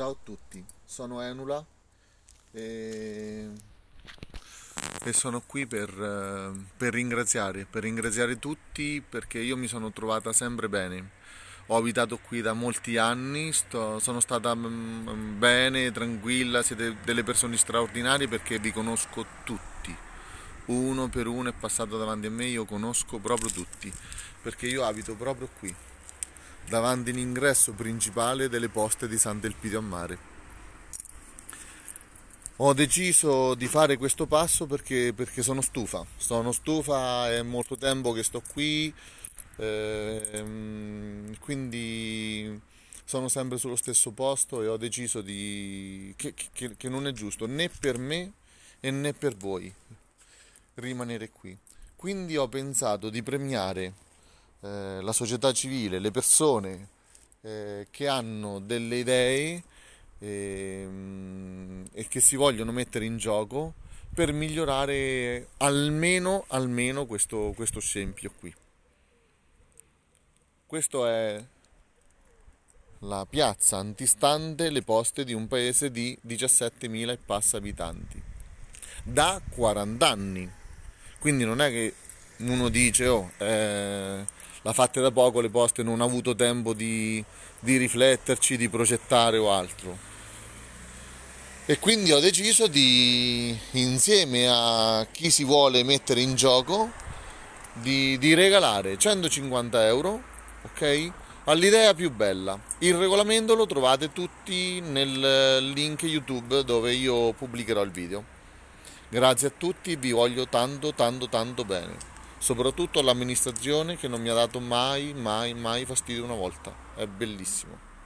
Ciao a tutti, sono Enula e, e sono qui per, eh, per, ringraziare, per ringraziare tutti perché io mi sono trovata sempre bene. Ho abitato qui da molti anni, sto, sono stata mm, mm, bene, tranquilla, siete delle persone straordinarie perché vi conosco tutti. Uno per uno è passato davanti a me, io conosco proprio tutti, perché io abito proprio qui davanti l'ingresso principale delle poste di Sant'Elpidio a Mare. Ho deciso di fare questo passo perché, perché sono stufa, sono stufa, è molto tempo che sto qui, eh, quindi sono sempre sullo stesso posto e ho deciso di... che, che, che non è giusto né per me e né per voi rimanere qui. Quindi ho pensato di premiare eh, la società civile, le persone eh, che hanno delle idee e, ehm, e che si vogliono mettere in gioco per migliorare almeno, almeno questo, questo scempio qui. Questa è la piazza antistante le poste di un paese di 17.000 e passa abitanti da 40 anni. Quindi non è che uno dice, oh, eh, la fatte da poco le poste non hanno avuto tempo di, di rifletterci, di progettare o altro e quindi ho deciso di insieme a chi si vuole mettere in gioco di, di, regalare 150 euro ok all'idea più bella il regolamento lo trovate tutti nel link youtube dove io pubblicherò il video grazie a tutti vi voglio tanto tanto tanto bene soprattutto all'amministrazione che non mi ha dato mai, mai, mai fastidio una volta. È bellissimo.